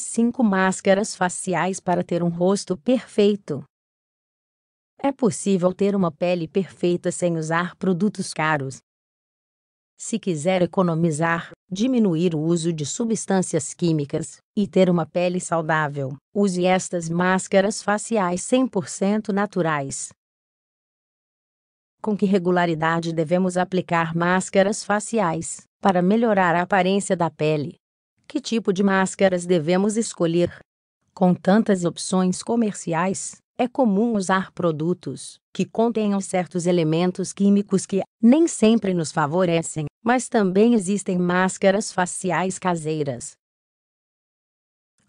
5 máscaras faciais para ter um rosto perfeito. É possível ter uma pele perfeita sem usar produtos caros. Se quiser economizar, diminuir o uso de substâncias químicas e ter uma pele saudável, use estas máscaras faciais 100% naturais. Com que regularidade devemos aplicar máscaras faciais para melhorar a aparência da pele? Que tipo de máscaras devemos escolher? Com tantas opções comerciais, é comum usar produtos que contenham certos elementos químicos que nem sempre nos favorecem, mas também existem máscaras faciais caseiras.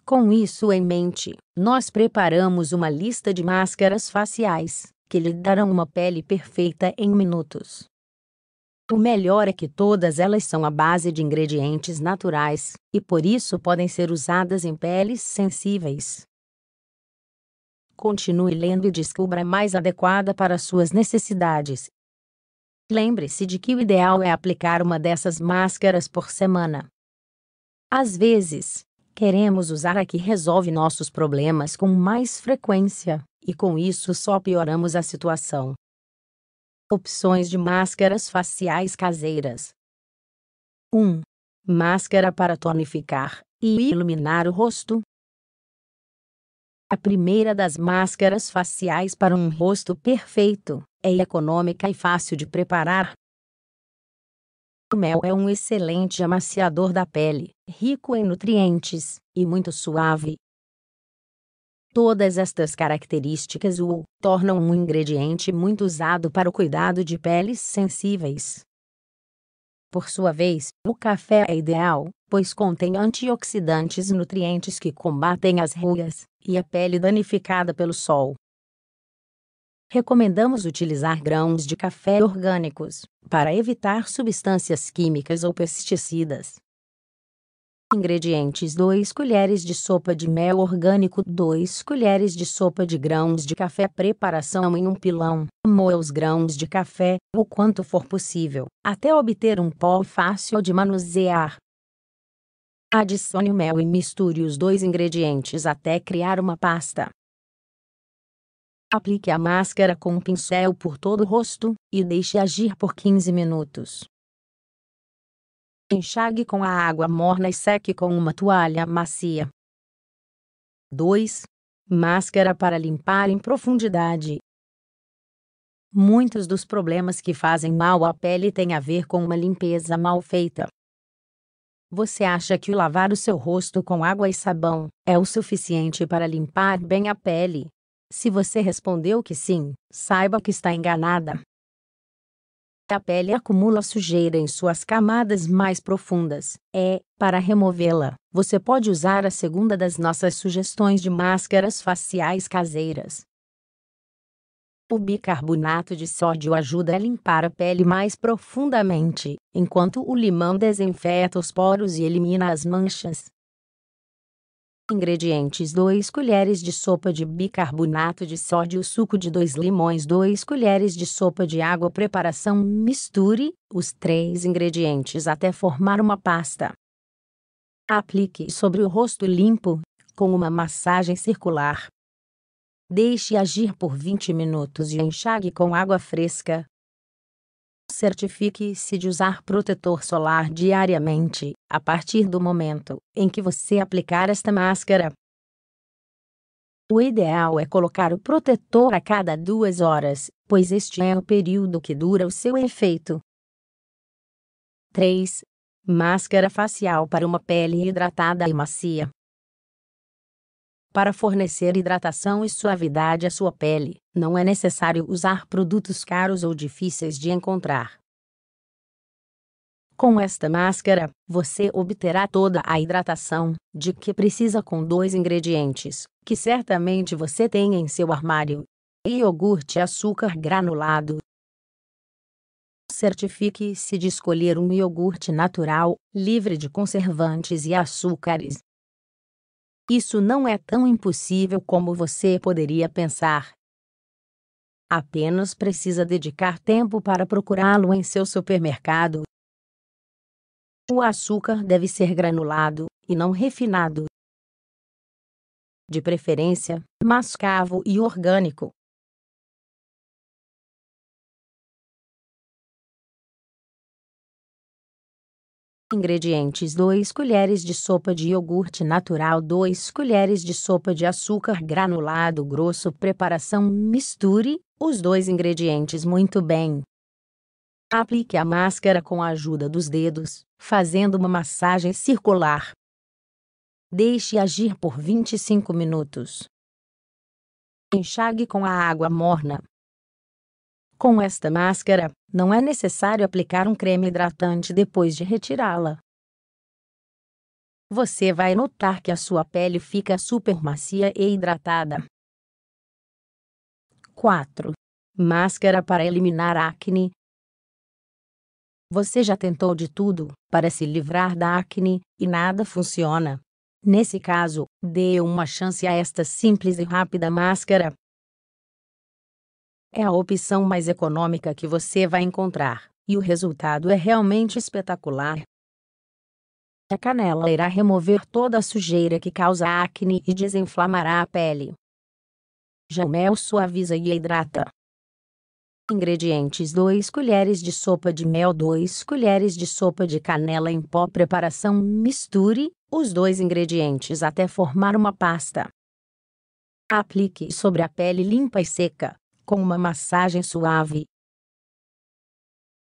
Com isso em mente, nós preparamos uma lista de máscaras faciais que lhe darão uma pele perfeita em minutos. O melhor é que todas elas são a base de ingredientes naturais e por isso podem ser usadas em peles sensíveis. Continue lendo e descubra a mais adequada para suas necessidades. Lembre-se de que o ideal é aplicar uma dessas máscaras por semana. Às vezes, queremos usar a que resolve nossos problemas com mais frequência, e com isso só pioramos a situação. Opções de máscaras faciais caseiras. 1. Máscara para tonificar e iluminar o rosto. A primeira das máscaras faciais para um rosto perfeito é econômica e fácil de preparar. O mel é um excelente amaciador da pele, rico em nutrientes e muito suave Todas estas características o tornam um ingrediente muito usado para o cuidado de peles sensíveis. Por sua vez, o café é ideal, pois contém antioxidantes e nutrientes que combatem as rugas e a pele danificada pelo sol. Recomendamos utilizar grãos de café orgânicos para evitar substâncias químicas ou pesticidas. Ingredientes 2 colheres de sopa de mel orgânico 2 colheres de sopa de grãos de café Preparação em um pilão Moa os grãos de café, o quanto for possível, até obter um pó fácil de manusear. Adicione o mel e misture os dois ingredientes até criar uma pasta. Aplique a máscara com um pincel por todo o rosto e deixe agir por 15 minutos. Enxague com a água morna e seque com uma toalha macia. 2. Máscara para limpar em profundidade. Muitos dos problemas que fazem mal à pele têm a ver com uma limpeza mal feita. Você acha que lavar o seu rosto com água e sabão é o suficiente para limpar bem a pele? Se você respondeu que sim, saiba que está enganada. A pele acumula sujeira em suas camadas mais profundas. É, para removê-la, você pode usar a segunda das nossas sugestões de máscaras faciais caseiras. O bicarbonato de sódio ajuda a limpar a pele mais profundamente, enquanto o limão desinfeta os poros e elimina as manchas. Ingredientes 2 colheres de sopa de bicarbonato de sódio Suco de 2 limões 2 colheres de sopa de água Preparação Misture os três ingredientes até formar uma pasta. Aplique sobre o rosto limpo, com uma massagem circular. Deixe agir por 20 minutos e enxague com água fresca. Certifique-se de usar protetor solar diariamente, a partir do momento em que você aplicar esta máscara. O ideal é colocar o protetor a cada duas horas, pois este é o período que dura o seu efeito. 3. Máscara facial para uma pele hidratada e macia. Para fornecer hidratação e suavidade à sua pele, não é necessário usar produtos caros ou difíceis de encontrar. Com esta máscara, você obterá toda a hidratação de que precisa com dois ingredientes, que certamente você tem em seu armário: iogurte e açúcar granulado. Certifique-se de escolher um iogurte natural, livre de conservantes e açúcares, isso não é tão impossível como você poderia pensar. Apenas precisa dedicar tempo para procurá-lo em seu supermercado. O açúcar deve ser granulado e não refinado. De preferência, mascavo e orgânico. Ingredientes 2 colheres de sopa de iogurte natural 2 colheres de sopa de açúcar granulado grosso Preparação Misture os dois ingredientes muito bem. Aplique a máscara com a ajuda dos dedos, fazendo uma massagem circular. Deixe agir por 25 minutos. Enxague com a água morna. Com esta máscara, não é necessário aplicar um creme hidratante depois de retirá-la. Você vai notar que a sua pele fica super macia e hidratada. 4. Máscara para eliminar acne. Você já tentou de tudo para se livrar da acne e nada funciona. Nesse caso, dê uma chance a esta simples e rápida máscara. É a opção mais econômica que você vai encontrar, e o resultado é realmente espetacular. A canela irá remover toda a sujeira que causa acne e desinflamará a pele. Jamel suaviza e hidrata. Ingredientes 2 colheres de sopa de mel 2 colheres de sopa de canela em pó Preparação Misture os dois ingredientes até formar uma pasta. Aplique sobre a pele limpa e seca com uma massagem suave.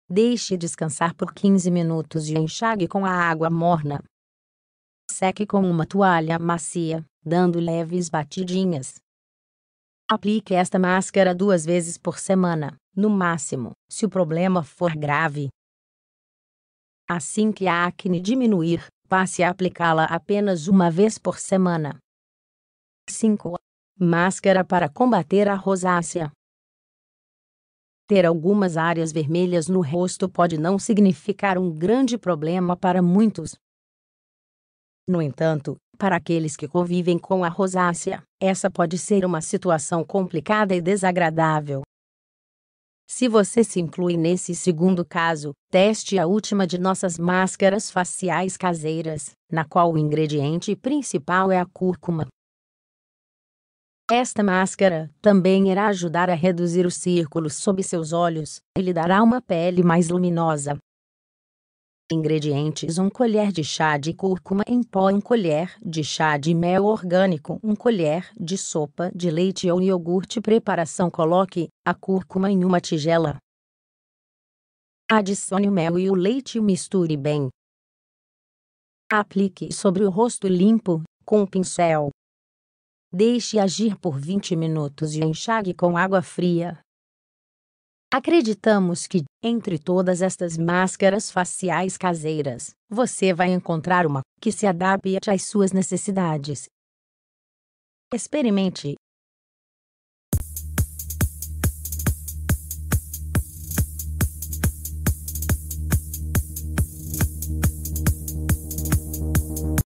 Deixe descansar por 15 minutos e enxague com a água morna. Seque com uma toalha macia, dando leves batidinhas. Aplique esta máscara duas vezes por semana, no máximo, se o problema for grave. Assim que a acne diminuir, passe a aplicá-la apenas uma vez por semana. 5. Máscara para combater a rosácea. Ter algumas áreas vermelhas no rosto pode não significar um grande problema para muitos. No entanto, para aqueles que convivem com a rosácea, essa pode ser uma situação complicada e desagradável. Se você se inclui nesse segundo caso, teste a última de nossas máscaras faciais caseiras, na qual o ingrediente principal é a cúrcuma. Esta máscara também irá ajudar a reduzir os círculos sob seus olhos e lhe dará uma pele mais luminosa. Ingredientes: 1 colher de chá de cúrcuma em pó, 1 colher de chá de mel orgânico, 1 colher de sopa de leite ou iogurte. Preparação: coloque a cúrcuma em uma tigela. Adicione o mel e o leite e misture bem. Aplique sobre o rosto limpo com um pincel. Deixe agir por 20 minutos e enxague com água fria. Acreditamos que, entre todas estas máscaras faciais caseiras, você vai encontrar uma que se adapte às suas necessidades. Experimente